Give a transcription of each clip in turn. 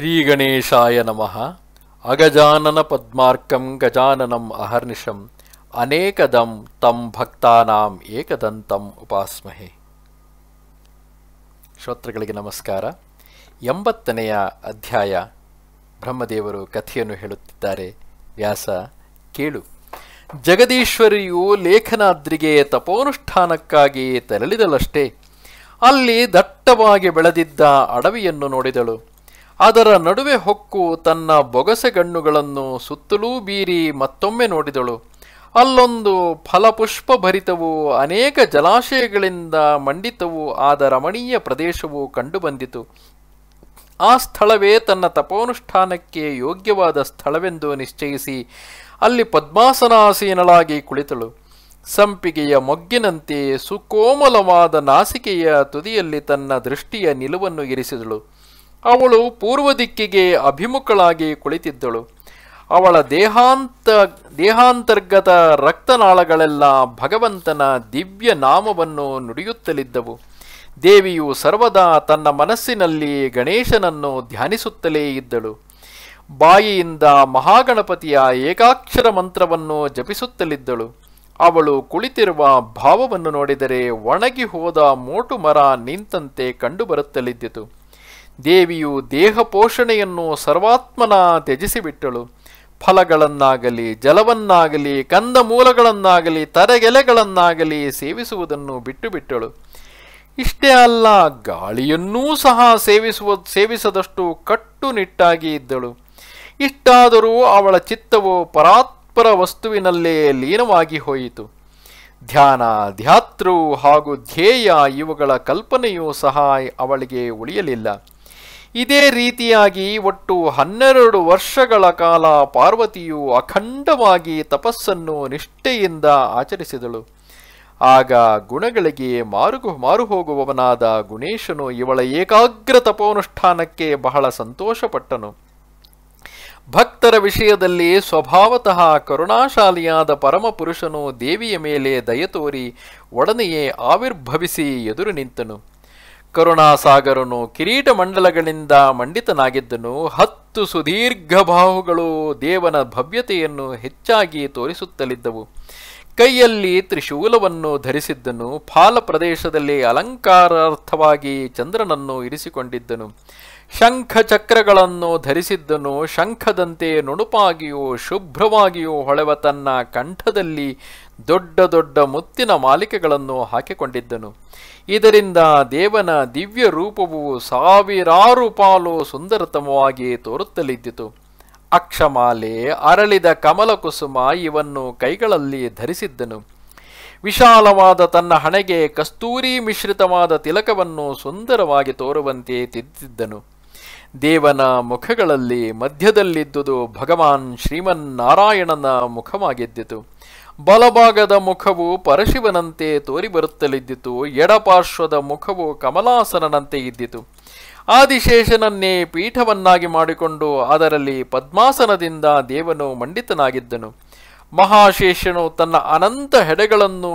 ಶ್ರೀಗಣೇಶಾಯ ನಮಃ ಅಗಜಾನನ ಪದ್ಮಾರ್ಕಂ ಗಜಾನನಂ ಅಹರ್ನಿಶಂ ಅನೇಕದಂ ತಂ ಭಕ್ತಾನಾಂ ಏಕದಂತಂ ಉಪಾಸ್ಮಹೆ ಶ್ರೋತ್ರಗಳಿಗೆ ನಮಸ್ಕಾರ ಎಂಬತ್ತನೆಯ ಅಧ್ಯಾಯ ಬ್ರಹ್ಮದೇವರು ಕಥೆಯನ್ನು ಹೇಳುತ್ತಿದ್ದಾರೆ ವ್ಯಾಸ ಕೇಳು ಜಗದೀಶ್ವರಿಯು ಲೇಖನಾದ್ರಿಗೆ ತಪೋನುಷ್ಠಾನಕ್ಕಾಗಿ ತೆರಳಿದಳಷ್ಟೇ ಅಲ್ಲಿ ದಟ್ಟವಾಗಿ ಬೆಳೆದಿದ್ದ ಅಡವಿಯನ್ನು ನೋಡಿದಳು ಅದರ ನಡುವೆ ಹೊಕ್ಕು ತನ್ನ ಬೊಗಸೆ ಗಣ್ಣುಗಳನ್ನು ಸುತ್ತಲೂ ಬೀರಿ ಮತ್ತೊಮ್ಮೆ ನೋಡಿದಳು ಅಲ್ಲೊಂದು ಫಲಪುಷ್ಪ ಭರಿತವೂ ಅನೇಕ ಜಲಾಶಯಗಳಿಂದ ಮಂಡಿತವೂ ಆದ ರಮಣೀಯ ಪ್ರದೇಶವು ಕಂಡುಬಂದಿತು ಆ ಸ್ಥಳವೇ ತನ್ನ ತಪೋನುಷ್ಠಾನಕ್ಕೆ ಯೋಗ್ಯವಾದ ಸ್ಥಳವೆಂದು ನಿಶ್ಚಯಿಸಿ ಅಲ್ಲಿ ಪದ್ಮಾಸನಾಸೀನಳಾಗಿ ಕುಳಿತಳು ಸಂಪಿಗೆಯ ಮೊಗ್ಗಿನಂತೆ ಸುಕೋಮಲವಾದ ನಾಸಿಕೆಯ ತುದಿಯಲ್ಲಿ ತನ್ನ ದೃಷ್ಟಿಯ ನಿಲುವನ್ನು ಇರಿಸಿದಳು ಅವಳು ಪೂರ್ವ ದಿಕ್ಕಿಗೆ ಅಭಿಮುಖಳಾಗಿ ಕುಳಿತಿದ್ದಳು ಅವಳ ದೇಹಾಂತ ದೇಹಾಂತರ್ಗತ ರಕ್ತನಾಳಗಳೆಲ್ಲ ಭಗವಂತನ ದಿವ್ಯ ನಾಮವನ್ನು ನುಡಿಯುತ್ತಲಿದ್ದವು ದೇವಿಯು ಸರ್ವದಾ ತನ್ನ ಮನಸ್ಸಿನಲ್ಲಿ ಗಣೇಶನನ್ನು ಧ್ಯಾನಿಸುತ್ತಲೇ ಇದ್ದಳು ಬಾಯಿಯಿಂದ ಮಹಾಗಣಪತಿಯ ಏಕಾಕ್ಷರ ಮಂತ್ರವನ್ನು ಜಪಿಸುತ್ತಲಿದ್ದಳು ಅವಳು ಕುಳಿತಿರುವ ಭಾವವನ್ನು ನೋಡಿದರೆ ಒಣಗಿ ಹೋದ ಮೋಟು ಮರ ನಿಂತಂತೆ ಕಂಡುಬರುತ್ತಲಿದ್ದಿತು ದೇವಿಯು ದೇಹ ಪೋಷಣೆಯನ್ನು ಸರ್ವಾತ್ಮನ ತ್ಯಜಿಸಿಬಿಟ್ಟಳು ಫಲಗಳನ್ನಾಗಲಿ ಜಲವನ್ನಾಗಲಿ ಕಂದಮೂಲಗಳನ್ನಾಗಲಿ ತರಗೆಲೆಗಳನ್ನಾಗಲಿ ಸೇವಿಸುವುದನ್ನು ಬಿಟ್ಟುಬಿಟ್ಟಳು ಇಷ್ಟೇ ಅಲ್ಲ ಗಾಳಿಯನ್ನೂ ಸಹ ಸೇವಿಸುವ ಸೇವಿಸದಷ್ಟು ಕಟ್ಟುನಿಟ್ಟಾಗಿ ಇದ್ದಳು ಇಷ್ಟಾದರೂ ಅವಳ ಚಿತ್ತವು ಪರಾತ್ಪರ ವಸ್ತುವಿನಲ್ಲೇ ಲೀನವಾಗಿ ಹೋಯಿತು ಧ್ಯಾನ ಧ್ಯಾತೃ ಹಾಗೂ ಧ್ಯೇಯ ಇವುಗಳ ಕಲ್ಪನೆಯೂ ಸಹ ಅವಳಿಗೆ ಉಳಿಯಲಿಲ್ಲ ಇದೇ ರೀತಿಯಾಗಿ ಒಟ್ಟು ಹನ್ನೆರಡು ವರ್ಷಗಳ ಕಾಲ ಪಾರ್ವತಿಯು ಅಖಂಡವಾಗಿ ತಪಸ್ಸನ್ನು ನಿಷ್ಠೆಯಿಂದ ಆಚರಿಸಿದಳು ಆಗ ಗುಣಗಳಿಗೆ ಮಾರುಗು ಮಾರುಹೋಗುವವನಾದ ಗುಣೇಶನು ಇವಳ ಏಕಾಗ್ರ ತಪೋನುಷ್ಠಾನಕ್ಕೆ ಬಹಳ ಸಂತೋಷಪಟ್ಟನು ಭಕ್ತರ ವಿಷಯದಲ್ಲಿ ಸ್ವಭಾವತಃ ಕರುಣಾಶಾಲಿಯಾದ ಪರಮಪುರುಷನು ದೇವಿಯ ಮೇಲೆ ದಯತೋರಿ ಒಡನೆಯೇ ಆವಿರ್ಭವಿಸಿ ಎದುರು ನಿಂತನು ಕರುಣಾಸಾಗರನು ಕಿರೀಟ ಮಂಡಲಗಳಿಂದ ಮಂಡಿತನಾಗಿದ್ದನು ಹತ್ತು ಸುದೀರ್ಘ ಬಾಹುಗಳು ದೇವನ ಭವ್ಯತೆಯನ್ನು ಹೆಚ್ಚಾಗಿ ತೋರಿಸುತ್ತಲಿದ್ದವು ಕೈಯಲ್ಲಿ ತ್ರಿಶೂಲವನ್ನು ಧರಿಸಿದ್ದನು ಫಾಲ ಪ್ರದೇಶದಲ್ಲಿ ಅಲಂಕಾರಾರ್ಥವಾಗಿ ಚಂದ್ರನನ್ನು ಇರಿಸಿಕೊಂಡಿದ್ದನು ಶಂಖ ಚಕ್ರಗಳನ್ನು ಧರಿಸಿದ್ದನು ಶಂಖದಂತೆ ನುಣುಪಾಗಿಯೂ ಶುಭ್ರವಾಗಿಯೂ ಹೊಳೆವ ತನ್ನ ಕಂಠದಲ್ಲಿ ದೊಡ್ಡ ದೊಡ್ಡ ಮುತ್ತಿನ ಮಾಲಿಕೆಗಳನ್ನು ಹಾಕಿಕೊಂಡಿದ್ದನು ಇದರಿಂದ ದೇವನ ದಿವ್ಯ ರೂಪವು ಸಾವಿರಾರು ಪಾಲು ಸುಂದರತಮವಾಗಿ ತೋರುತ್ತಲಿದ್ದಿತು ಅಕ್ಷಮಾಲೆ ಅರಳಿದ ಕಮಲಕುಸುಮ ಇವನ್ನು ಕೈಗಳಲ್ಲಿ ಧರಿಸಿದ್ದನು ವಿಶಾಲವಾದ ತನ್ನ ಹಣೆಗೆ ಕಸ್ತೂರಿ ಮಿಶ್ರಿತವಾದ ತಿಲಕವನ್ನು ಸುಂದರವಾಗಿ ತೋರುವಂತೆ ತಿದ್ದಿದ್ದನು ದೇವನ ಮುಖಗಳಲ್ಲಿ ಮಧ್ಯದಲ್ಲಿದ್ದುದು ಭಗವಾನ್ ಶ್ರೀಮನ್ನಾರಾಯಣನ ಮುಖವಾಗಿದ್ದಿತು ಬಲಭಾಗದ ಮುಖವು ಪರಶಿವನಂತೆ ತೋರಿಬರುತ್ತಲಿದ್ದಿತು ಎಡಪಾರ್ಶ್ವದ ಮುಖವು ಕಮಲಾಸನಂತೆ ಇದ್ದಿತು ಆದಿಶೇಷನನ್ನೇ ಪೀಠವನ್ನಾಗಿ ಮಾಡಿಕೊಂಡು ಅದರಲ್ಲಿ ಪದ್ಮಾಸನದಿಂದ ದೇವನು ಮಂಡಿತನಾಗಿದ್ದನು ಮಹಾಶೇಷನು ತನ್ನ ಅನಂತ ಹೆಡೆಗಳನ್ನು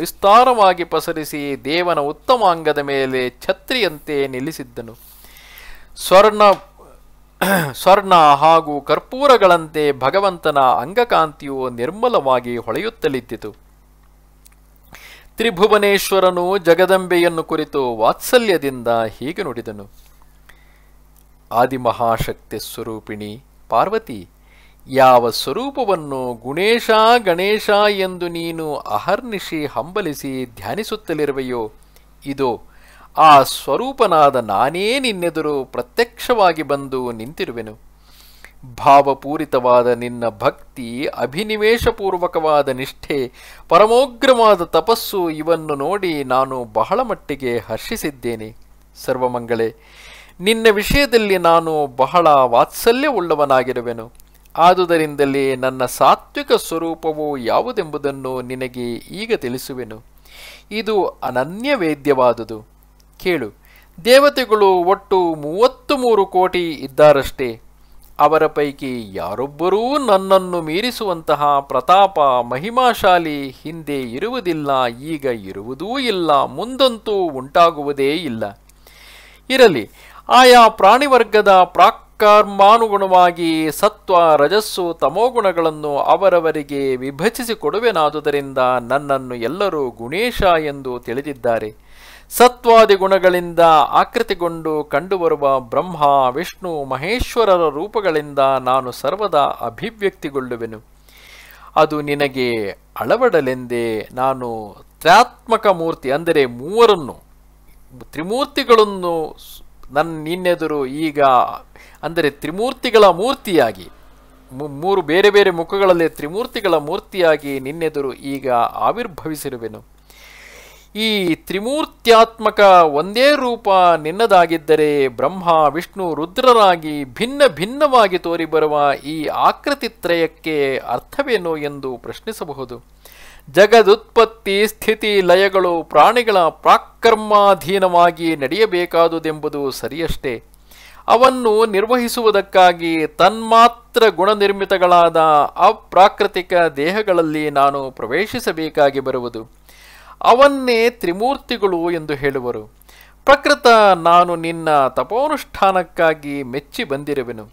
ವಿಸ್ತಾರವಾಗಿ ಪಸರಿಸಿ ದೇವನ ಉತ್ತಮಾಂಗದ ಮೇಲೆ ಛತ್ರಿಯಂತೆ ನಿಲ್ಲಿಸಿದ್ದನು ಸ್ವರ್ಣ ಸ್ವರ್ಣ ಹಾಗೂ ಕರ್ಪೂರಗಳಂತೆ ಭಗವಂತನ ಅಂಗಕಾಂತಿಯು ನಿರ್ಮಲವಾಗಿ ಹೊಳೆಯುತ್ತಲಿದ್ದಿತು ತ್ರಿಭುವನೇಶ್ವರನು ಜಗದಂಬೆಯನ್ನು ಕುರಿತು ವಾತ್ಸಲ್ಯದಿಂದ ಹೀಗೆ ನುಡಿದನು ಆದಿಮಹಾಶಕ್ತಿ ಸ್ವರೂಪಿಣಿ ಪಾರ್ವತಿ ಯಾವ ಸ್ವರೂಪವನ್ನು ಗುಣೇಶ ಗಣೇಶ ಎಂದು ನೀನು ಅಹರ್ನಿಶಿ ಹಂಬಲಿಸಿ ಧ್ಯಾನಿಸುತ್ತಲಿರುವೆಯೋ ಇದು ಆ ಸ್ವರೂಪನಾದ ನಾನೇ ನಿನ್ನೆದುರು ಪ್ರತ್ಯಕ್ಷವಾಗಿ ಬಂದು ನಿಂತಿರುವೆನು ಭಾವಪೂರಿತವಾದ ನಿನ್ನ ಭಕ್ತಿ ಅಭಿನಿವೇಶಪೂರ್ವಕವಾದ ನಿಷ್ಠೆ ಪರಮೋಗ್ರವಾದ ತಪಸ್ಸು ಇವನ್ನು ನೋಡಿ ನಾನು ಬಹಳ ಮಟ್ಟಿಗೆ ಹರ್ಷಿಸಿದ್ದೇನೆ ಸರ್ವಮಂಗಳೇ ನಿನ್ನ ವಿಷಯದಲ್ಲಿ ನಾನು ಬಹಳ ವಾತ್ಸಲ್ಯವುಳ್ಳವನಾಗಿರುವೆನು ಆದುದರಿಂದಲೇ ನನ್ನ ಸಾತ್ವಿಕ ಸ್ವರೂಪವು ಯಾವುದೆಂಬುದನ್ನು ನಿನಗೆ ಈಗ ತಿಳಿಸುವೆನು ಇದು ಅನನ್ಯ ವೇದ್ಯವಾದುದು ಕೇಳು ದೇವತೆಗಳು ಒಟ್ಟು ಮೂವತ್ತು ಮೂರು ಕೋಟಿ ಇದ್ದಾರಷ್ಟೇ ಅವರ ಪೈಕಿ ಯಾರೊಬ್ಬರೂ ನನ್ನನ್ನು ಮೀರಿಸುವಂತಹ ಪ್ರತಾಪ ಮಹಿಮಾಶಾಲಿ ಹಿಂದೆ ಇರುವುದಿಲ್ಲ ಈಗ ಇರುವುದೂ ಇಲ್ಲ ಮುಂದಂತೂ ಉಂಟಾಗುವುದೇ ಇಲ್ಲ ಇರಲಿ ಆಯಾ ಪ್ರಾಣಿವರ್ಗದ ಪ್ರಾಕರ್ಮಾನುಗುಣವಾಗಿ ಸತ್ವ ರಜಸ್ಸು ತಮೋಗುಣಗಳನ್ನು ಅವರವರಿಗೆ ವಿಭಜಿಸಿ ನನ್ನನ್ನು ಎಲ್ಲರೂ ಗುಣೇಶ ಎಂದು ತಿಳಿದಿದ್ದಾರೆ ಸತ್ವಾದಿ ಗುಣಗಳಿಂದ ಆಕೃತಿಗೊಂಡು ಕಂಡುಬರುವ ಬ್ರಹ್ಮ ವಿಷ್ಣು ಮಹೇಶ್ವರರ ರೂಪಗಳಿಂದ ನಾನು ಸರ್ವದಾ ಅಭಿವ್ಯಕ್ತಿಗೊಳ್ಳುವೆನು ಅದು ನಿನಗೆ ಅಳವಡಲೆಂದೇ ನಾನು ತ್ರಾತ್ಮಕ ಮೂರ್ತಿ ಅಂದರೆ ಮೂವರನ್ನು ತ್ರಿಮೂರ್ತಿಗಳನ್ನು ನನ್ನ ನಿನ್ನೆದುರು ಈಗ ಅಂದರೆ ತ್ರಿಮೂರ್ತಿಗಳ ಮೂರ್ತಿಯಾಗಿ ಮೂರು ಬೇರೆ ಬೇರೆ ಮುಖಗಳಲ್ಲಿ ತ್ರಿಮೂರ್ತಿಗಳ ಮೂರ್ತಿಯಾಗಿ ನಿನ್ನೆದುರು ಈಗ ಆವಿರ್ಭವಿಸಿರುವೆನು ಈ ತ್ರಿಮೂರ್ತ್ಯಾತ್ಮಕ ಒಂದೇ ರೂಪ ನಿನ್ನದಾಗಿದ್ದರೆ ಬ್ರಹ್ಮ ವಿಷ್ಣು ರುದ್ರರಾಗಿ ಭಿನ್ನ ಭಿನ್ನವಾಗಿ ತೋರಿಬರುವ ಈ ಆಕೃತಿ ತ್ರಯಕ್ಕೆ ಅರ್ಥವೇನು ಎಂದು ಪ್ರಶ್ನಿಸಬಹುದು ಜಗದುತ್ಪತ್ತಿ ಸ್ಥಿತಿ ಲಯಗಳು ಪ್ರಾಣಿಗಳ ಪ್ರಾಕರ್ಮಾಧೀನವಾಗಿ ನಡೆಯಬೇಕಾದುದೆಂಬುದು ಸರಿಯಷ್ಟೇ ಅವನ್ನು ನಿರ್ವಹಿಸುವುದಕ್ಕಾಗಿ ತನ್ಮಾತ್ರ ಗುಣನಿರ್ಮಿತಗಳಾದ ಅಪ್ರಾಕೃತಿಕ ದೇಹಗಳಲ್ಲಿ ನಾನು ಪ್ರವೇಶಿಸಬೇಕಾಗಿ ಬರುವುದು ಅವನ್ನೇ ತ್ರಿಮೂರ್ತಿಗಳು ಎಂದು ಹೇಳುವರು ಪ್ರಕೃತ ನಾನು ನಿನ್ನ ತಪೋನುಷ್ಠಾನಕ್ಕಾಗಿ ಮೆಚ್ಚಿ ಬಂದಿರುವೆನು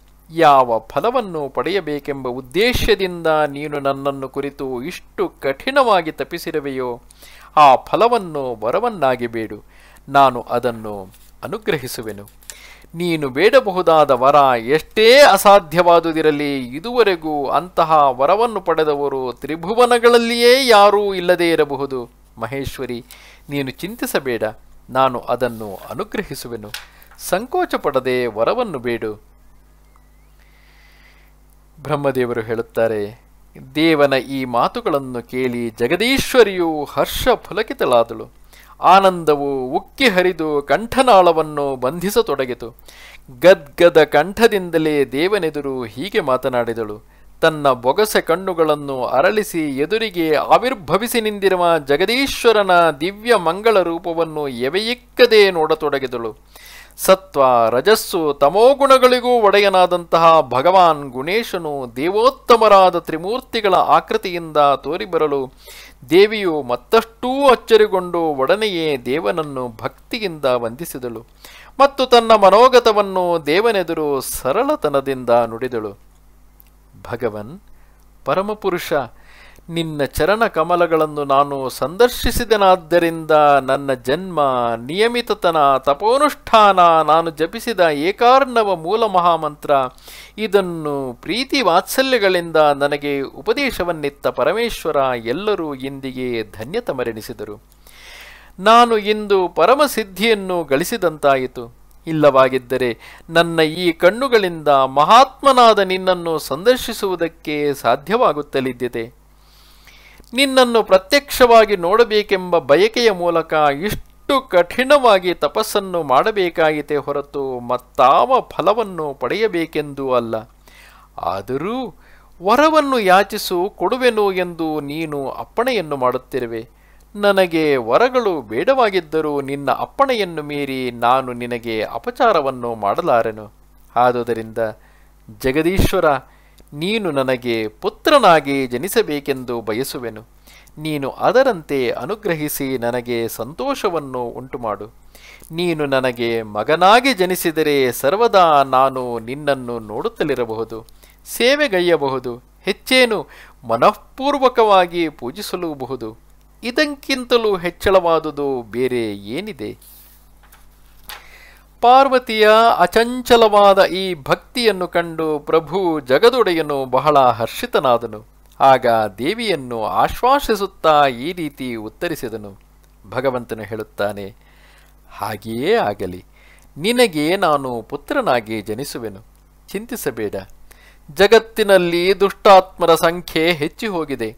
ಯಾವ ಫಲವನ್ನು ಪಡೆಯಬೇಕೆಂಬ ಉದ್ದೇಶದಿಂದ ನೀನು ನನ್ನನ್ನು ಕುರಿತು ಇಷ್ಟು ಕಠಿಣವಾಗಿ ತಪ್ಪಿಸಿರುವೆಯೋ ಆ ಫಲವನ್ನು ವರವನ್ನಾಗಿ ಬೇಡು ನಾನು ಅದನ್ನು ಅನುಗ್ರಹಿಸುವೆನು ನೀನು ಬೇಡಬಹುದಾದ ವರ ಎಷ್ಟೇ ಅಸಾಧ್ಯವಾದುದಿರಲಿ ಇದುವರೆಗೂ ಅಂತಹ ವರವನ್ನು ಪಡೆದವರು ತ್ರಿಭುವನಗಳಲ್ಲಿಯೇ ಯಾರೂ ಇಲ್ಲದೇ ಇರಬಹುದು ಮಹೇಶ್ವರಿ ನೀನು ಚಿಂತಿಸಬೇಡ ನಾನು ಅದನ್ನು ಅನುಗ್ರಹಿಸುವೆನು ಸಂಕೋಚ ಪಡದೆ ವರವನ್ನು ಬೇಡು ಬ್ರಹ್ಮದೇವರು ಹೇಳುತ್ತಾರೆ ದೇವನ ಈ ಮಾತುಗಳನ್ನು ಕೇಳಿ ಜಗದೀಶ್ವರಿಯು ಹರ್ಷ ಪುಲಕಿತಳಾದಳು ಆನಂದವು ಉಕ್ಕಿ ಹರಿದು ಕಂಠನಾಳವನ್ನು ಬಂಧಿಸತೊಡಗಿತು ಗದ್ಗದ ಕಂಠದಿಂದಲೇ ದೇವನೆದುರು ಹೀಗೆ ಮಾತನಾಡಿದಳು ತನ್ನ ಬೊಗಸೆ ಕಣ್ಣುಗಳನ್ನು ಅರಳಿಸಿ ಎದುರಿಗೆ ಆವಿರ್ಭವಿಸಿ ನಿಂದಿರುವ ಜಗದೀಶ್ವರನ ದಿವ್ಯ ಮಂಗಳ ರೂಪವನ್ನು ಎವೆಯಿಕ್ಕದೆ ನೋಡತೊಡಗಿದಳು ಸತ್ವ ರಜಸ್ಸು ತಮೋಗುಣಗಳಿಗೂ ಒಡೆಯನಾದಂತಹ ಭಗವಾನ್ ಗುಣೇಶನು ದೇವೋತ್ತಮರಾದ ತ್ರಿಮೂರ್ತಿಗಳ ಆಕೃತಿಯಿಂದ ತೋರಿಬರಲು ದೇವಿಯು ಮತ್ತಷ್ಟೂ ಅಚ್ಚರಿಗೊಂಡು ಒಡನೆಯೇ ದೇವನನ್ನು ಭಕ್ತಿಯಿಂದ ವಂದಿಸಿದಳು ಮತ್ತು ತನ್ನ ಮನೋಗತವನ್ನು ದೇವನೆದುರು ಸರಳತನದಿಂದ ನುಡಿದಳು ಭಗವನ್ ಪರಮಪುರುಷ ನಿನ್ನ ಚರಣ ಕಮಲಗಳನ್ನು ನಾನು ಸಂದರ್ಶಿಸಿದನಾದ್ದರಿಂದ ನನ್ನ ಜನ್ಮ ನಿಯಮಿತತನ ತಪೋನುಷ್ಠಾನ ನಾನು ಜಪಿಸಿದ ಏಕಾರ್ಣವ ಮೂಲ ಮಹಾಮಂತ್ರ ಇದನ್ನು ಪ್ರೀತಿ ವಾತ್ಸಲ್ಯಗಳಿಂದ ನನಗೆ ಉಪದೇಶವನ್ನಿತ್ತ ಪರಮೇಶ್ವರ ಎಲ್ಲರೂ ಇಂದಿಗೆ ಧನ್ಯತ ಧನ್ಯತಮರೆಣಿಸಿದರು ನಾನು ಇಂದು ಪರಮಸಿದ್ಧಿಯನ್ನು ಗಳಿಸಿದಂತಾಯಿತು ಇಲ್ಲವಾಗಿದ್ದರೆ ನನ್ನ ಈ ಕಣ್ಣುಗಳಿಂದ ಮಹಾತ್ಮನಾದ ನಿನ್ನನ್ನು ಸಂದರ್ಶಿಸುವುದಕ್ಕೆ ಸಾಧ್ಯವಾಗುತ್ತಲಿದ್ದಿದೆ ನಿನ್ನನ್ನು ಪ್ರತ್ಯಕ್ಷವಾಗಿ ನೋಡಬೇಕೆಂಬ ಬಯಕೆಯ ಮೂಲಕ ಇಷ್ಟು ಕಠಿಣವಾಗಿ ತಪಸ್ಸನ್ನು ಮಾಡಬೇಕಾಯಿತೆ ಹೊರತು ಮತ್ತಾವ ಫಲವನ್ನು ಪಡೆಯಬೇಕೆಂದೂ ಅಲ್ಲ ಆದರೂ ವರವನ್ನು ಯಾಚಿಸು ಕೊಡುವೆನು ಎಂದು ನೀನು ಅಪ್ಪಣೆಯನ್ನು ಮಾಡುತ್ತಿರುವೆ ನನಗೆ ವರಗಳು ಬೇಡವಾಗಿದ್ದರೂ ನಿನ್ನ ಅಪ್ಪಣೆಯನ್ನು ಮೀರಿ ನಾನು ನಿನಗೆ ಅಪಚಾರವನ್ನು ಮಾಡಲಾರೆನು ಆದುದರಿಂದ ಜಗದೀಶ್ವರ ನೀನು ನನಗೆ ಪುತ್ರನಾಗಿ ಜನಿಸಬೇಕೆಂದು ಬಯಸುವೆನು ನೀನು ಅದರಂತೆ ಅನುಗ್ರಹಿಸಿ ನನಗೆ ಸಂತೋಷವನ್ನು ಉಂಟುಮಾಡು ನೀನು ನನಗೆ ಮಗನಾಗಿ ಜನಿಸಿದರೆ ಸರ್ವದಾ ನಾನು ನಿನ್ನನ್ನು ನೋಡುತ್ತಲಿರಬಹುದು ಸೇವೆಗೈಯಬಹುದು ಹೆಚ್ಚೇನು ಮನಃಪೂರ್ವಕವಾಗಿ ಪೂಜಿಸಲೂಬಹುದು ಇದಕ್ಕಿಂತಲೂ ಹೆಚ್ಚಳವಾದುದು ಬೇರೆ ಏನಿದೆ ಪಾರ್ವತಿಯ ಅಚಂಚಲವಾದ ಈ ಭಕ್ತಿಯನ್ನು ಕಂಡು ಪ್ರಭು ಜಗದೊಡೆಯನು ಬಹಳ ಹರ್ಷಿತನಾದನು ಆಗ ದೇವಿಯನ್ನು ಆಶ್ವಾಸಿಸುತ್ತಾ ಈ ರೀತಿ ಉತ್ತರಿಸಿದನು ಭಗವಂತನು ಹೇಳುತ್ತಾನೆ ಹಾಗೆಯೇ ಆಗಲಿ ನಿನಗೆ ನಾನು ಪುತ್ರನಾಗಿ ಜನಿಸುವೆನು ಚಿಂತಿಸಬೇಡ ಜಗತ್ತಿನಲ್ಲಿ ದುಷ್ಟಾತ್ಮರ ಸಂಖ್ಯೆ ಹೆಚ್ಚಿ ಹೋಗಿದೆ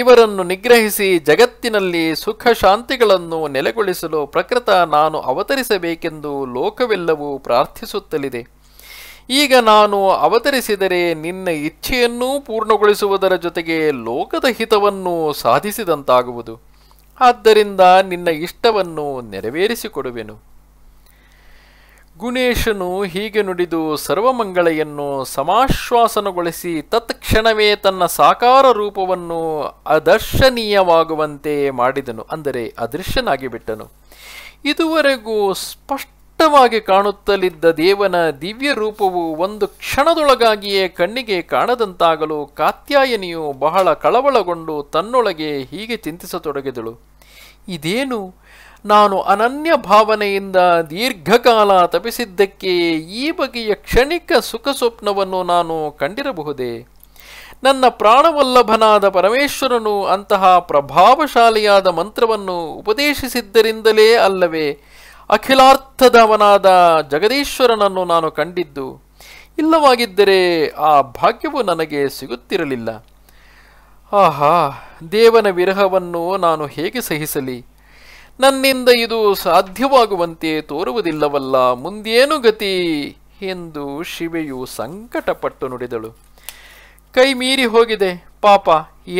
ಇವರನ್ನು ನಿಗ್ರಹಿಸಿ ಜಗತ್ತಿನಲ್ಲಿ ಸುಖ ಶಾಂತಿಗಳನ್ನು ನೆಲೆಗೊಳಿಸಲು ಪ್ರಕೃತ ನಾನು ಅವತರಿಸಬೇಕೆಂದು ಲೋಕವೆಲ್ಲವೂ ಪ್ರಾರ್ಥಿಸುತ್ತಲಿದೆ ಈಗ ನಾನು ಅವತರಿಸಿದರೆ ನಿನ್ನ ಇಚ್ಛೆಯನ್ನೂ ಪೂರ್ಣಗೊಳಿಸುವುದರ ಜೊತೆಗೆ ಲೋಕದ ಹಿತವನ್ನು ಸಾಧಿಸಿದಂತಾಗುವುದು ಆದ್ದರಿಂದ ನಿನ್ನ ಇಷ್ಟವನ್ನು ನೆರವೇರಿಸಿಕೊಡುವೆನು ಗುಣೇಶನು ಹೀಗೆ ನುಡಿದು ಸರ್ವಮಂಗಳೆಯನ್ನು ಸಮಾಶ್ವಾಸನಗೊಳಿಸಿ ತತ್ಕ್ಷಣವೇ ತನ್ನ ಸಾಕಾರ ರೂಪವನ್ನು ಅದರ್ಶನೀಯವಾಗುವಂತೆ ಮಾಡಿದನು ಅಂದರೆ ಅದೃಶ್ಯನಾಗಿ ಬಿಟ್ಟನು ಇದುವರೆಗೂ ಸ್ಪಷ್ಟವಾಗಿ ಕಾಣುತ್ತಲಿದ್ದ ದೇವನ ದಿವ್ಯ ರೂಪವು ಒಂದು ಕ್ಷಣದೊಳಗಾಗಿಯೇ ಕಣ್ಣಿಗೆ ಕಾಣದಂತಾಗಲು ಕಾತ್ಯಾಯನಿಯು ಬಹಳ ಕಳವಳಗೊಂಡು ತನ್ನೊಳಗೆ ಹೀಗೆ ಚಿಂತಿಸತೊಡಗಿದಳು ಇದೇನು ನಾನು ಅನನ್ಯ ಭಾವನೆಯಿಂದ ದೀರ್ಘಕಾಲ ತಪಿಸಿದ್ದಕ್ಕೆ ಈ ಬಗೆಯ ಕ್ಷಣಿಕ ಸುಖ ಸ್ವಪ್ನವನ್ನು ನಾನು ಕಂಡಿರಬಹುದೇ ನನ್ನ ಪ್ರಾಣವಲ್ಲಭನಾದ ಪರಮೇಶ್ವರನು ಅಂತಹ ಪ್ರಭಾವಶಾಲಿಯಾದ ಮಂತ್ರವನ್ನು ಉಪದೇಶಿಸಿದ್ದರಿಂದಲೇ ಅಲ್ಲವೇ ಅಖಿಲಾರ್ಥದವನಾದ ಜಗದೀಶ್ವರನನ್ನು ನಾನು ಕಂಡಿದ್ದು ಇಲ್ಲವಾಗಿದ್ದರೆ ಆ ಭಾಗ್ಯವು ನನಗೆ ಸಿಗುತ್ತಿರಲಿಲ್ಲ ಆಹಾ ದೇವನ ವಿರಹವನ್ನು ನಾನು ಹೇಗೆ ಸಹಿಸಲಿ ನನ್ನಿಂದ ಇದು ಸಾಧ್ಯವಾಗುವಂತೆ ತೋರುವುದಿಲ್ಲವಲ್ಲ ಮುಂದೇನು ಗತಿ ಎಂದು ಶಿವೆಯು ಸಂಕಟಪಟ್ಟು ನುಡಿದಳು ಕೈ ಮೀರಿ ಹೋಗಿದೆ ಪಾಪ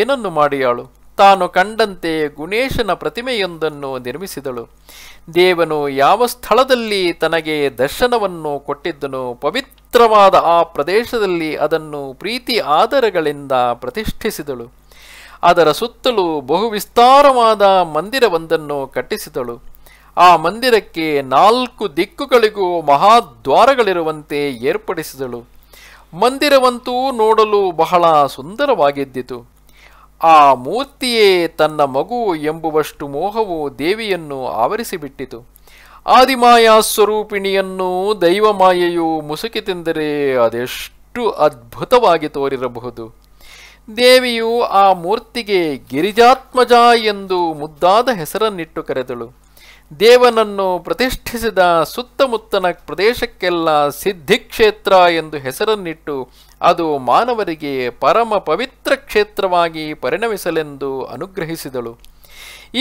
ಏನನ್ನು ಮಾಡಿಯಾಳು ತಾನು ಕಂಡಂತೆ ಗುಣೇಶನ ಪ್ರತಿಮೆಯೊಂದನ್ನು ನಿರ್ಮಿಸಿದಳು ದೇವನು ಯಾವ ಸ್ಥಳದಲ್ಲಿ ತನಗೆ ದರ್ಶನವನ್ನು ಕೊಟ್ಟಿದ್ದನೋ ಪವಿತ್ರವಾದ ಆ ಪ್ರದೇಶದಲ್ಲಿ ಅದನ್ನು ಪ್ರೀತಿ ಆದರಗಳಿಂದ ಪ್ರತಿಷ್ಠಿಸಿದಳು ಅದರ ಸುತ್ತಲೂ ಬಹು ವಿಸ್ತಾರವಾದ ಮಂದಿರವೊಂದನ್ನು ಕಟ್ಟಿಸಿದಳು ಆ ಮಂದಿರಕ್ಕೆ ನಾಲ್ಕು ದಿಕ್ಕುಗಳಿಗೂ ಮಹಾದ್ವಾರಗಳಿರುವಂತೆ ಏರ್ಪಡಿಸಿದಳು ಮಂದಿರವಂತೂ ನೋಡಲು ಬಹಳ ಸುಂದರವಾಗಿದ್ದಿತು ಆ ಮೂರ್ತಿಯೇ ತನ್ನ ಮಗು ಎಂಬುವಷ್ಟು ಮೋಹವು ದೇವಿಯನ್ನು ಆವರಿಸಿಬಿಟ್ಟಿತು ಆದಿಮಾಯಾ ಸ್ವರೂಪಿಣಿಯನ್ನು ದೈವಮಾಯೆಯು ಮುಸುಕಿ ತಿಂದರೆ ಅದೆಷ್ಟು ಅದ್ಭುತವಾಗಿ ತೋರಿರಬಹುದು ದೇವಿಯು ಆ ಮೂರ್ತಿಗೆ ಗಿರಿಜಾತ್ಮಜ ಎಂದು ಮುದ್ದಾದ ಹೆಸರನ್ನಿಟ್ಟು ಕರೆದಳು ದೇವನನ್ನು ಪ್ರತಿಷ್ಠಿಸಿದ ಸುತ್ತಮುತ್ತನ ಪ್ರದೇಶಕ್ಕೆಲ್ಲ ಸಿದ್ಧಿಕ್ಷೇತ್ರ ಎಂದು ಹೆಸರನ್ನಿಟ್ಟು ಅದು ಮಾನವರಿಗೆ ಪರಮ ಪವಿತ್ರ ಕ್ಷೇತ್ರವಾಗಿ ಪರಿಣಮಿಸಲೆಂದು ಅನುಗ್ರಹಿಸಿದಳು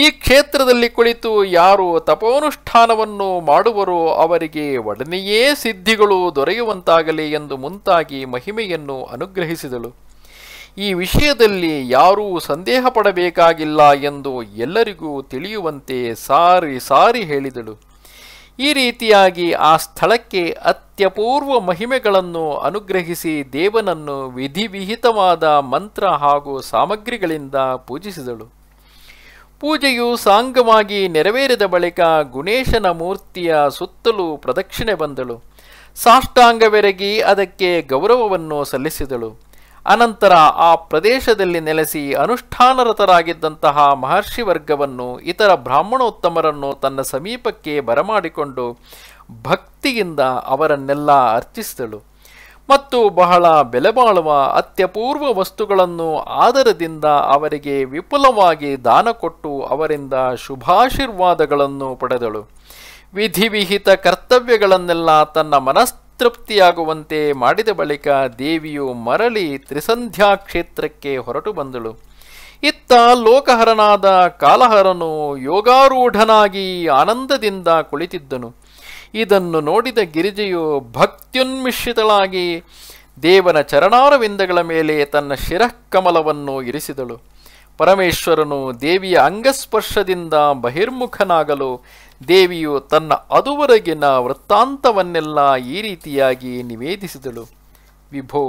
ಈ ಕ್ಷೇತ್ರದಲ್ಲಿ ಕುಳಿತು ಯಾರು ತಪೋನುಷ್ಠಾನವನ್ನು ಮಾಡುವರೋ ಅವರಿಗೆ ಒಡನೆಯೇ ಸಿದ್ಧಿಗಳು ದೊರೆಯುವಂತಾಗಲಿ ಎಂದು ಮುಂತಾಗಿ ಮಹಿಮೆಯನ್ನು ಅನುಗ್ರಹಿಸಿದಳು ಈ ವಿಷಯದಲ್ಲಿ ಯಾರೂ ಸಂದೇಹ ಪಡಬೇಕಾಗಿಲ್ಲ ಎಂದು ಎಲ್ಲರಿಗೂ ತಿಳಿಯುವಂತೆ ಸಾರಿ ಸಾರಿ ಹೇಳಿದಳು ಈ ರೀತಿಯಾಗಿ ಆ ಸ್ಥಳಕ್ಕೆ ಅತ್ಯಪೂರ್ವ ಮಹಿಮೆಗಳನ್ನು ಅನುಗ್ರಹಿಸಿ ದೇವನನ್ನು ವಿಧಿವಿಹಿತವಾದ ಮಂತ್ರ ಹಾಗೂ ಸಾಮಗ್ರಿಗಳಿಂದ ಪೂಜಿಸಿದಳು ಪೂಜೆಯು ಸಾಂಗವಾಗಿ ನೆರವೇರಿದ ಬಳಿಕ ಗುಣೇಶನ ಮೂರ್ತಿಯ ಸುತ್ತಲೂ ಪ್ರದಕ್ಷಿಣೆ ಬಂದಳು ಸಾಷ್ಟಾಂಗವೆರಗಿ ಅದಕ್ಕೆ ಗೌರವವನ್ನು ಸಲ್ಲಿಸಿದಳು ಅನಂತರ ಆ ಪ್ರದೇಶದಲ್ಲಿ ನೆಲೆಸಿ ಅನುಷ್ಠಾನರತರಾಗಿದ್ದಂತಹ ವರ್ಗವನ್ನು ಇತರ ಬ್ರಾಹ್ಮಣೋತ್ತಮರನ್ನು ತನ್ನ ಸಮೀಪಕ್ಕೆ ಬರಮಾಡಿಕೊಂಡು ಭಕ್ತಿಯಿಂದ ಅವರನ್ನೆಲ್ಲ ಅರ್ಚಿಸಿದಳು ಮತ್ತು ಬಹಳ ಬೆಲೆಬಾಳುವ ಅತ್ಯಪೂರ್ವ ವಸ್ತುಗಳನ್ನು ಆದರದಿಂದ ಅವರಿಗೆ ವಿಪುಲವಾಗಿ ದಾನ ಕೊಟ್ಟು ಅವರಿಂದ ಶುಭಾಶೀರ್ವಾದಗಳನ್ನು ಪಡೆದಳು ವಿಧಿವಿಹಿತ ಕರ್ತವ್ಯಗಳನ್ನೆಲ್ಲ ತನ್ನ ಮನಸ್ ತೃಪ್ತಿಯಾಗುವಂತೆ ಮಾಡಿದ ಬಳಿಕ ದೇವಿಯು ಮರಳಿ ತ್ರಿಸಂಧ್ಯಾ ಕ್ಷೇತ್ರಕ್ಕೆ ಹೊರಟು ಬಂದಳು ಇತ್ತ ಲೋಕಹರನಾದ ಕಾಲಹರನು ಯೋಗಾರೂಢನಾಗಿ ಆನಂದದಿಂದ ಕುಳಿತಿದ್ದನು ಇದನ್ನು ನೋಡಿದ ಗಿರಿಜೆಯು ಭಕ್ತ್ಯುನ್ಮಿಶ್ರಿತಳಾಗಿ ದೇವನ ಚರಣಾರವಿಂದಗಳ ಮೇಲೆ ತನ್ನ ಶಿರಃಕಮಲವನ್ನು ಇರಿಸಿದಳು ಪರಮೇಶ್ವರನು ದೇವಿಯ ಅಂಗಸ್ಪರ್ಶದಿಂದ ಬಹಿರ್ಮುಖನಾಗಲು ದೇವಿಯು ತನ್ನ ಅದುವರೆಗಿನ ವೃತ್ತಾಂತವನ್ನೆಲ್ಲ ಈ ರೀತಿಯಾಗಿ ನಿವೇದಿಸಿದಳು ವಿಭೋ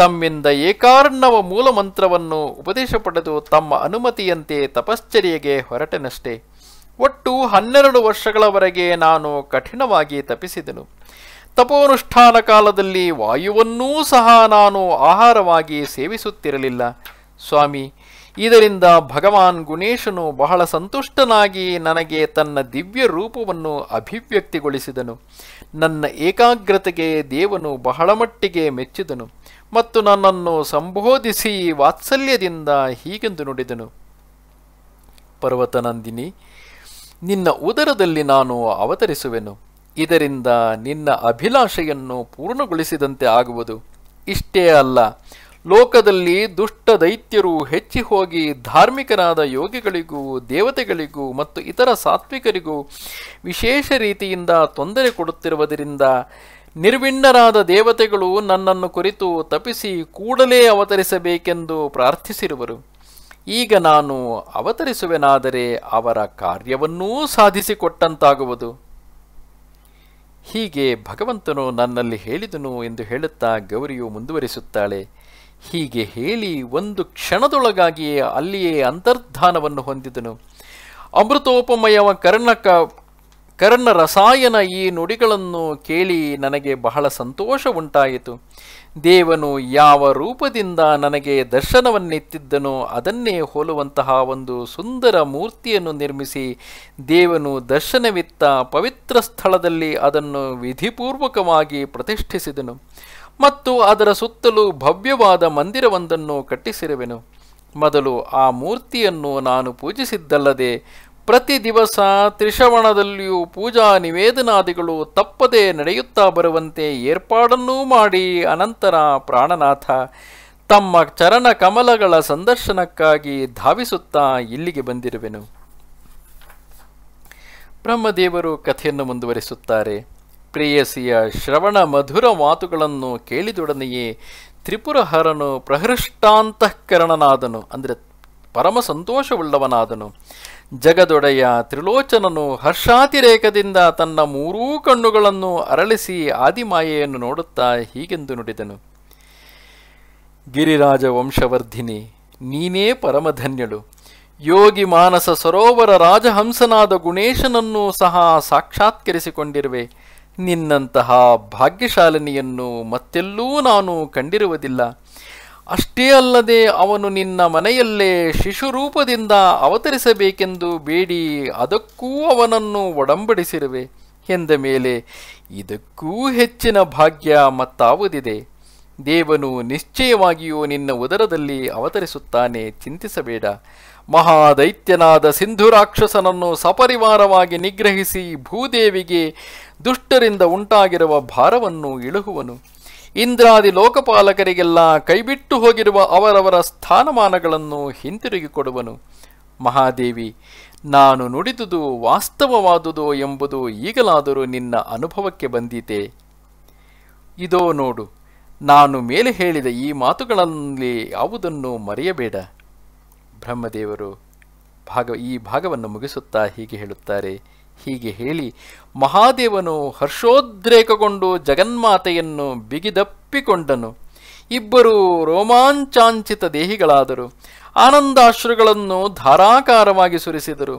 ತಮ್ಮಿಂದ ಏಕಾರ್ಣವ ಮೂಲಮಂತ್ರವನ್ನು ಉಪದೇಶ ಪಡೆದು ತಮ್ಮ ಅನುಮತಿಯಂತೆ ತಪಶ್ಚರ್ಯೆಗೆ ಹೊರಟನಷ್ಟೆ ಒಟ್ಟು ಹನ್ನೆರಡು ವರ್ಷಗಳವರೆಗೆ ನಾನು ಕಠಿಣವಾಗಿ ತಪಿಸಿದನು ತಪೋನುಷ್ಠಾನ ಕಾಲದಲ್ಲಿ ವಾಯುವನ್ನೂ ಸಹ ನಾನು ಆಹಾರವಾಗಿ ಸೇವಿಸುತ್ತಿರಲಿಲ್ಲ ಸ್ವಾಮಿ ಇದರಿಂದ ಭಗವಾನ್ ಗುಣೇಶನು ಬಹಳ ಸಂತುಷ್ಟನಾಗಿ ನನಗೆ ತನ್ನ ದಿವ್ಯ ರೂಪವನ್ನು ಅಭಿವ್ಯಕ್ತಿಗೊಳಿಸಿದನು ನನ್ನ ಏಕಾಗ್ರತೆಗೆ ದೇವನು ಬಹಳ ಮಟ್ಟಿಗೆ ಮೆಚ್ಚಿದನು ಮತ್ತು ನನ್ನನ್ನು ಸಂಬೋಧಿಸಿ ವಾತ್ಸಲ್ಯದಿಂದ ಹೀಗೆಂದು ನುಡಿದನು ಪರ್ವತನಂದಿನಿ ನಿನ್ನ ಉದರದಲ್ಲಿ ನಾನು ಅವತರಿಸುವೆನು ಇದರಿಂದ ನಿನ್ನ ಅಭಿಲಾಷೆಯನ್ನು ಪೂರ್ಣಗೊಳಿಸಿದಂತೆ ಆಗುವುದು ಇಷ್ಟೇ ಅಲ್ಲ ಲೋಕದಲ್ಲಿ ದುಷ್ಟ ದೈತ್ಯರು ಹೆಚ್ಚಿ ಹೋಗಿ ಧಾರ್ಮಿಕರಾದ ಯೋಗಿಗಳಿಗೂ ದೇವತೆಗಳಿಗೂ ಮತ್ತು ಇತರ ಸಾತ್ವಿಕರಿಗೂ ವಿಶೇಷ ರೀತಿಯಿಂದ ತೊಂದರೆ ಕೊಡುತ್ತಿರುವುದರಿಂದ ನಿರ್ವಿಣ್ಣರಾದ ದೇವತೆಗಳು ನನ್ನನ್ನು ಕುರಿತು ತಪಿಸಿ ಕೂಡಲೇ ಅವತರಿಸಬೇಕೆಂದು ಪ್ರಾರ್ಥಿಸಿರುವರು ಈಗ ನಾನು ಅವತರಿಸುವೆನಾದರೆ ಅವರ ಕಾರ್ಯವನ್ನೂ ಸಾಧಿಸಿಕೊಟ್ಟಂತಾಗುವುದು ಹೀಗೆ ಭಗವಂತನು ನನ್ನಲ್ಲಿ ಹೇಳಿದನು ಎಂದು ಹೇಳುತ್ತಾ ಗೌರಿಯು ಮುಂದುವರಿಸುತ್ತಾಳೆ ಹೀಗೆ ಹೇಳಿ ಒಂದು ಕ್ಷಣದೊಳಗಾಗಿಯೇ ಅಲ್ಲಿಯೇ ಅಂತರ್ಧಾನವನ್ನು ಹೊಂದಿದನು ಅಮೃತೋಪಮಯವ ಕರ್ಣಕ ಕರ್ಣ ರಸಾಯನ ಈ ನುಡಿಗಳನ್ನು ಕೇಳಿ ನನಗೆ ಬಹಳ ಸಂತೋಷ ಉಂಟಾಯಿತು ದೇವನು ಯಾವ ರೂಪದಿಂದ ನನಗೆ ದರ್ಶನವನ್ನೆತ್ತಿದ್ದನೋ ಅದನ್ನೇ ಹೋಲುವಂತಹ ಒಂದು ಸುಂದರ ಮೂರ್ತಿಯನ್ನು ನಿರ್ಮಿಸಿ ದೇವನು ದರ್ಶನವಿತ್ತ ಪವಿತ್ರ ಸ್ಥಳದಲ್ಲಿ ಅದನ್ನು ವಿಧಿಪೂರ್ವಕವಾಗಿ ಪ್ರತಿಷ್ಠಿಸಿದನು ಮತ್ತು ಅದರ ಸುತ್ತಲೂ ಭವ್ಯವಾದ ಮಂದಿರವೊಂದನ್ನು ಕಟ್ಟಿಸಿರುವೆನು ಮೊದಲು ಆ ಮೂರ್ತಿಯನ್ನು ನಾನು ಪೂಜಿಸಿದ್ದಲ್ಲದೆ ಪ್ರತಿ ದಿವಸ ತ್ರಿಶವಣದಲ್ಲಿಯೂ ಪೂಜಾ ನಿವೇದನಾದಿಗಳು ತಪ್ಪದೇ ನಡೆಯುತ್ತಾ ಬರುವಂತೆ ಏರ್ಪಾಡನ್ನೂ ಮಾಡಿ ಅನಂತರ ಪ್ರಾಣನಾಥ ತಮ್ಮ ಚರಣ ಕಮಲಗಳ ಸಂದರ್ಶನಕ್ಕಾಗಿ ಧಾವಿಸುತ್ತಾ ಇಲ್ಲಿಗೆ ಬಂದಿರುವೆನು ಬ್ರಹ್ಮದೇವರು ಕಥೆಯನ್ನು ಮುಂದುವರಿಸುತ್ತಾರೆ ಪ್ರೇಯಸಿಯ ಶ್ರವಣ ಮಧುರ ಮಾತುಗಳನ್ನು ಕೇಳಿದೊಡನೆಯೇ ತ್ರಿಪುರಹರನು ಪ್ರಹೃಷ್ಟಾಂತಃಕರಣನಾದನು ಅಂದರೆ ಪರಮ ಸಂತೋಷವುಳ್ಳವನಾದನು ಜಗದೊಡೆಯ ತ್ರಿಲೋಚನನು ಹರ್ಷಾತಿರೇಕದಿಂದ ತನ್ನ ಮೂರೂ ಕಣ್ಣುಗಳನ್ನು ಅರಳಿಸಿ ಆದಿಮಾಯೆಯನ್ನು ನೋಡುತ್ತಾ ಹೀಗೆಂದು ನುಡಿದನು ಗಿರಿರಾಜ ವಂಶವರ್ಧಿನಿ ನೀನೇ ಪರಮಧನ್ಯಳು ಯೋಗಿ ಮಾನಸ ಸರೋವರ ರಾಜಹಂಸನಾದ ಗುಣೇಶನನ್ನೂ ಸಹ ಸಾಕ್ಷಾತ್ಕರಿಸಿಕೊಂಡಿರುವೆ ನಿನ್ನಂತಹ ಭಾಗ್ಯಶಾಲಿನಿಯನ್ನು ಮತ್ತೆಲ್ಲೂ ನಾನು ಕಂಡಿರುವುದಿಲ್ಲ ಅಷ್ಟೇ ಅಲ್ಲದೆ ಅವನು ನಿನ್ನ ಮನೆಯಲ್ಲೇ ರೂಪದಿಂದ ಅವತರಿಸಬೇಕೆಂದು ಬೇಡಿ ಅದಕ್ಕೂ ಅವನನ್ನು ಒಡಂಬಡಿಸಿರುವೆ ಎಂದ ಮೇಲೆ ಇದಕ್ಕೂ ಹೆಚ್ಚಿನ ಭಾಗ್ಯ ಮತ್ತಾವುದಿದೆ ದೇವನು ನಿಶ್ಚಯವಾಗಿಯೂ ನಿನ್ನ ಉದರದಲ್ಲಿ ಅವತರಿಸುತ್ತಾನೆ ಚಿಂತಿಸಬೇಡ ಮಹಾದೈತ್ಯನಾದ ಸಿಂಧು ರಾಕ್ಷಸನನ್ನು ಸಪರಿವಾರವಾಗಿ ನಿಗ್ರಹಿಸಿ ಭೂದೇವಿಗೆ ದುಷ್ಟರಿಂದ ಉಂಟಾಗಿರುವ ಭಾರವನ್ನು ಇಳುಹುವನು ಇಂದ್ರಾದಿ ಲೋಕಪಾಲಕರಿಗೆಲ್ಲ ಕೈಬಿಟ್ಟು ಹೋಗಿರುವ ಅವರವರ ಸ್ಥಾನಮಾನಗಳನ್ನು ಹಿಂತಿರುಗಿಕೊಡುವನು ಮಹಾದೇವಿ ನಾನು ನುಡಿದುದು ವಾಸ್ತವವಾದುದು ಎಂಬುದು ಈಗಲಾದರೂ ನಿನ್ನ ಅನುಭವಕ್ಕೆ ಬಂದಿದೆ ಇದೋ ನೋಡು ನಾನು ಮೇಲೆ ಹೇಳಿದ ಈ ಮಾತುಗಳಲ್ಲಿ ಯಾವುದನ್ನು ಮರೆಯಬೇಡ ಬ್ರಹ್ಮದೇವರು ಭಾಗ ಈ ಭಾಗವನ್ನು ಮುಗಿಸುತ್ತಾ ಹೀಗೆ ಹೇಳುತ್ತಾರೆ ಹೀಗೆ ಹೇಳಿ ಮಹಾದೇವನು ಹರ್ಷೋದ್ರೇಕಗೊಂಡು ಜಗನ್ಮಾತೆಯನ್ನು ಬಿಗಿದಪ್ಪಿಕೊಂಡನು ಇಬ್ಬರು ರೋಮಾಂಚಾಂಚಿತ ದೇಹಿಗಳಾದರು ಆನಂದಾಶ್ರುಗಳನ್ನು ಧಾರಾಕಾರವಾಗಿ ಸುರಿಸಿದರು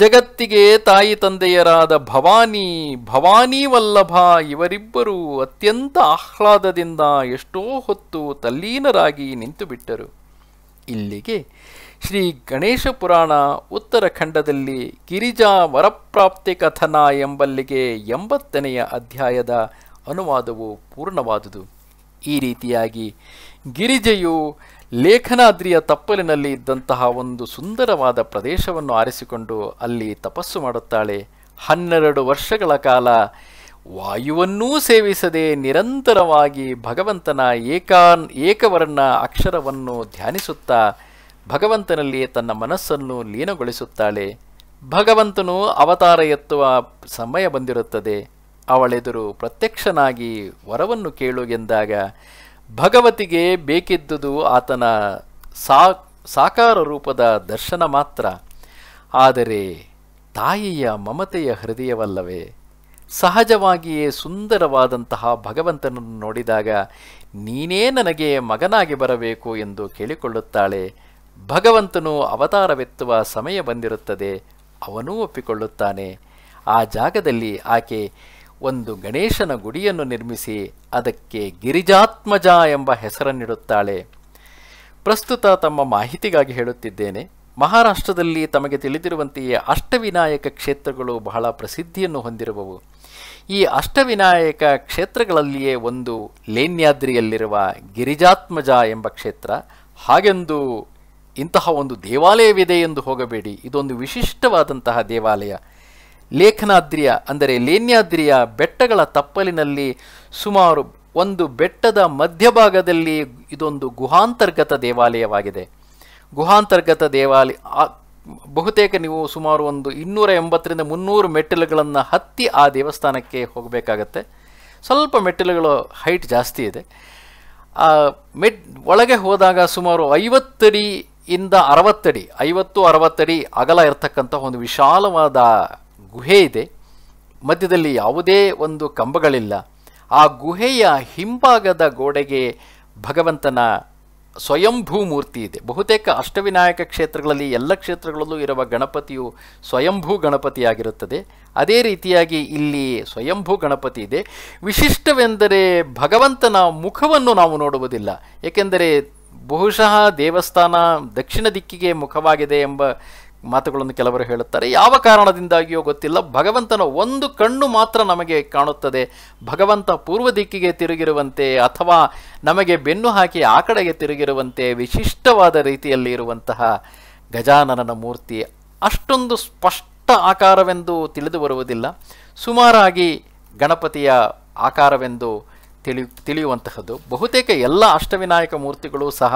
ಜಗತ್ತಿಗೆ ತಾಯಿ ತಂದೆಯರಾದ ಭವಾನಿ ಭವಾನಿ ವಲ್ಲಭ ಇವರಿಬ್ಬರೂ ಅತ್ಯಂತ ಆಹ್ಲಾದದಿಂದ ಎಷ್ಟೋ ಹೊತ್ತು ತಲ್ಲೀನರಾಗಿ ನಿಂತುಬಿಟ್ಟರು ಇಲ್ಲಿಗೆ ಶ್ರೀ ಗಣೇಶ ಪುರಾಣ ಉತ್ತರ ಗಿರಿಜಾ ವರಪ್ರಾಪ್ತಿ ಕಥನ ಎಂಬಲ್ಲಿಗೆ ಎಂಬತ್ತನೆಯ ಅಧ್ಯಾಯದ ಅನುವಾದವು ಪೂರ್ಣವಾದುದು ಈ ರೀತಿಯಾಗಿ ಗಿರಿಜೆಯು ಲೇಖನಾದ್ರಿಯ ತಪ್ಪಲಿನಲ್ಲಿ ಇದ್ದಂತಹ ಒಂದು ಸುಂದರವಾದ ಪ್ರದೇಶವನ್ನು ಆರಿಸಿಕೊಂಡು ಅಲ್ಲಿ ತಪಸ್ಸು ಮಾಡುತ್ತಾಳೆ ಹನ್ನೆರಡು ವರ್ಷಗಳ ಕಾಲ ವಾಯುವನ್ನೂ ಸೇವಿಸದೆ ನಿರಂತರವಾಗಿ ಭಗವಂತನ ಏಕಾನ್ ಏಕವರ್ಣ ಅಕ್ಷರವನ್ನು ಧ್ಯಾನಿಸುತ್ತಾ ಭಗವಂತನಲ್ಲಿ ತನ್ನ ಮನಸ್ಸನ್ನು ಲೀನಗೊಳಿಸುತ್ತಾಳೆ ಭಗವಂತನು ಅವತಾರ ಎತ್ತುವ ಸಮಯ ಬಂದಿರುತ್ತದೆ ಅವಳೆದುರು ಪ್ರತ್ಯಕ್ಷನಾಗಿ ವರವನ್ನು ಕೇಳು ಎಂದಾಗ ಭಗವತಿಗೆ ಬೇಕಿದ್ದುದು ಆತನ ಸಾ ಸಾಕಾರ ರೂಪದ ದರ್ಶನ ಮಾತ್ರ ಆದರೆ ತಾಯಿಯ ಮಮತೆಯ ಹೃದಯವಲ್ಲವೇ ಸಹಜವಾಗಿಯೇ ಸುಂದರವಾದಂತಹ ಭಗವಂತನನ್ನು ನೋಡಿದಾಗ ನೀನೇ ನನಗೆ ಮಗನಾಗಿ ಬರಬೇಕು ಎಂದು ಕೇಳಿಕೊಳ್ಳುತ್ತಾಳೆ ಭಗವಂತನು ಅವತಾರವೆತ್ತುವ ಸಮಯ ಬಂದಿರುತ್ತದೆ ಅವನೂ ಒಪ್ಪಿಕೊಳ್ಳುತ್ತಾನೆ ಆ ಜಾಗದಲ್ಲಿ ಆಕೆ ಒಂದು ಗಣೇಶನ ಗುಡಿಯನ್ನು ನಿರ್ಮಿಸಿ ಅದಕ್ಕೆ ಗಿರಿಜಾತ್ಮಜ ಎಂಬ ಹೆಸರನ್ನಿಡುತ್ತಾಳೆ ಪ್ರಸ್ತುತ ತಮ್ಮ ಮಾಹಿತಿಗಾಗಿ ಹೇಳುತ್ತಿದ್ದೇನೆ ಮಹಾರಾಷ್ಟ್ರದಲ್ಲಿ ತಮಗೆ ತಿಳಿದಿರುವಂತೆಯೇ ಅಷ್ಟವಿನಾಯಕ ಕ್ಷೇತ್ರಗಳು ಬಹಳ ಪ್ರಸಿದ್ಧಿಯನ್ನು ಹೊಂದಿರುವವು ಈ ಅಷ್ಟವಿನಾಯಕ ಕ್ಷೇತ್ರಗಳಲ್ಲಿಯೇ ಒಂದು ಲೇನ್ಯಾದ್ರಿಯಲ್ಲಿರುವ ಗಿರಿಜಾತ್ಮಜ ಎಂಬ ಕ್ಷೇತ್ರ ಹಾಗೆಂದು ಇಂತಹ ಒಂದು ದೇವಾಲಯವಿದೆ ಎಂದು ಹೋಗಬೇಡಿ ಇದೊಂದು ವಿಶಿಷ್ಟವಾದಂತಹ ದೇವಾಲಯ ಲೇಖನಾದ್ರಿಯ ಅಂದರೆ ಲೇನ್ಯಾದ್ರಿಯ ಬೆಟ್ಟಗಳ ತಪ್ಪಲಿನಲ್ಲಿ ಸುಮಾರು ಒಂದು ಬೆಟ್ಟದ ಮಧ್ಯಭಾಗದಲ್ಲಿ ಇದೊಂದು ಗುಹಾಂತರ್ಗತ ದೇವಾಲಯವಾಗಿದೆ ಗುಹಾಂತರ್ಗತ ದೇವಾಲಯ ಬಹುತೇಕ ನೀವು ಸುಮಾರು ಒಂದು ಇನ್ನೂರ ಎಂಬತ್ತರಿಂದ ಮುನ್ನೂರು ಮೆಟ್ಟಿಲುಗಳನ್ನು ಹತ್ತಿ ಆ ದೇವಸ್ಥಾನಕ್ಕೆ ಹೋಗಬೇಕಾಗತ್ತೆ ಸ್ವಲ್ಪ ಮೆಟ್ಟಿಲುಗಳು ಹೈಟ್ ಜಾಸ್ತಿ ಇದೆ ಆ ಮೆಟ್ ಒಳಗೆ ಹೋದಾಗ ಸುಮಾರು ಐವತ್ತಡಿಯಿಂದ ಅರವತ್ತಡಿ ಐವತ್ತು ಅರವತ್ತಡಿ ಅಗಲ ಇರತಕ್ಕಂಥ ಒಂದು ವಿಶಾಲವಾದ ಗುಹೆ ಇದೆ ಮಧ್ಯದಲ್ಲಿ ಯಾವುದೇ ಒಂದು ಕಂಬಗಳಿಲ್ಲ ಆ ಗುಹೆಯ ಹಿಂಭಾಗದ ಗೋಡೆಗೆ ಭಗವಂತನ ಸ್ವಯಂಭೂ ಮೂರ್ತಿ ಇದೆ ಬಹುತೇಕ ಅಷ್ಟವಿನಾಯಕ ಕ್ಷೇತ್ರಗಳಲ್ಲಿ ಎಲ್ಲ ಕ್ಷೇತ್ರಗಳಲ್ಲೂ ಇರುವ ಗಣಪತಿಯು ಸ್ವಯಂಭೂ ಗಣಪತಿಯಾಗಿರುತ್ತದೆ ಅದೇ ರೀತಿಯಾಗಿ ಇಲ್ಲಿ ಸ್ವಯಂಭೂ ಗಣಪತಿ ಇದೆ ವಿಶಿಷ್ಟವೆಂದರೆ ಭಗವಂತನ ಮುಖವನ್ನು ನಾವು ನೋಡುವುದಿಲ್ಲ ಏಕೆಂದರೆ ಬಹುಶಃ ದೇವಸ್ಥಾನ ದಕ್ಷಿಣ ದಿಕ್ಕಿಗೆ ಮುಖವಾಗಿದೆ ಎಂಬ ಮಾತುಗಳನ್ನು ಕೆಲವರು ಹೇಳುತ್ತಾರೆ ಯಾವ ಕಾರಣದಿಂದಾಗಿಯೋ ಗೊತ್ತಿಲ್ಲ ಭಗವಂತನ ಒಂದು ಕಣ್ಣು ಮಾತ್ರ ನಮಗೆ ಕಾಣುತ್ತದೆ ಭಗವಂತ ಪೂರ್ವ ದಿಕ್ಕಿಗೆ ತಿರುಗಿರುವಂತೆ ಅಥವಾ ನಮಗೆ ಬೆನ್ನು ಹಾಕಿ ಆ ಕಡೆಗೆ ತಿರುಗಿರುವಂತೆ ವಿಶಿಷ್ಟವಾದ ರೀತಿಯಲ್ಲಿ ಇರುವಂತಹ ಗಜಾನನನ ಮೂರ್ತಿ ಅಷ್ಟೊಂದು ಸ್ಪಷ್ಟ ಆಕಾರವೆಂದು ತಿಳಿದು ಬರುವುದಿಲ್ಲ ಸುಮಾರಾಗಿ ಗಣಪತಿಯ ಆಕಾರವೆಂದು ತಿಳಿ ತಿಳಿಯುವಂತಹದ್ದು ಬಹುತೇಕ ಎಲ್ಲ ಅಷ್ಟವಿನಾಯಕ ಮೂರ್ತಿಗಳು ಸಹ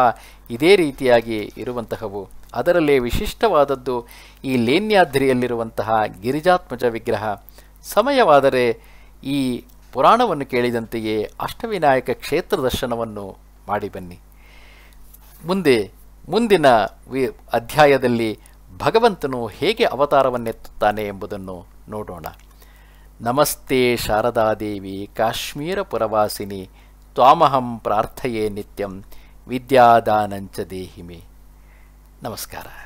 ಇದೇ ರೀತಿಯಾಗಿ ಇರುವಂತಹವು ಅದರಲ್ಲೇ ವಿಶಿಷ್ಟವಾದದ್ದು ಈ ಲೇನ್ಯಾದ್ರಿಯಲ್ಲಿರುವಂತಹ ಗಿರಿಜಾತ್ಮಜ ವಿಗ್ರಹ ಸಮಯವಾದರೆ ಈ ಪುರಾಣವನ್ನು ಕೇಳಿದಂತೆಯೇ ಅಷ್ಟವಿನಾಯಕ ಕ್ಷೇತ್ರ ದರ್ಶನವನ್ನು ಮಾಡಿ ಬನ್ನಿ ಮುಂದೆ ಮುಂದಿನ ವಿ ಅಧ್ಯಾಯದಲ್ಲಿ ಭಗವಂತನು ಹೇಗೆ ಅವತಾರವನ್ನೆತ್ತುತ್ತಾನೆ ಎಂಬುದನ್ನು ನೋಡೋಣ ನಮಸ್ತೆ ಶಾರದಾದೇವಿ ಕಾಶ್ಮೀರ ಪುರವಾಸಿನಿ ತ್ವಾಮಹಂ ಪ್ರಾರ್ಥೆಯೇ ನಿತ್ಯಂ ವಿದ್ಯಾದಾನಂಚ ದೇಹಿಮೆ Namaskara.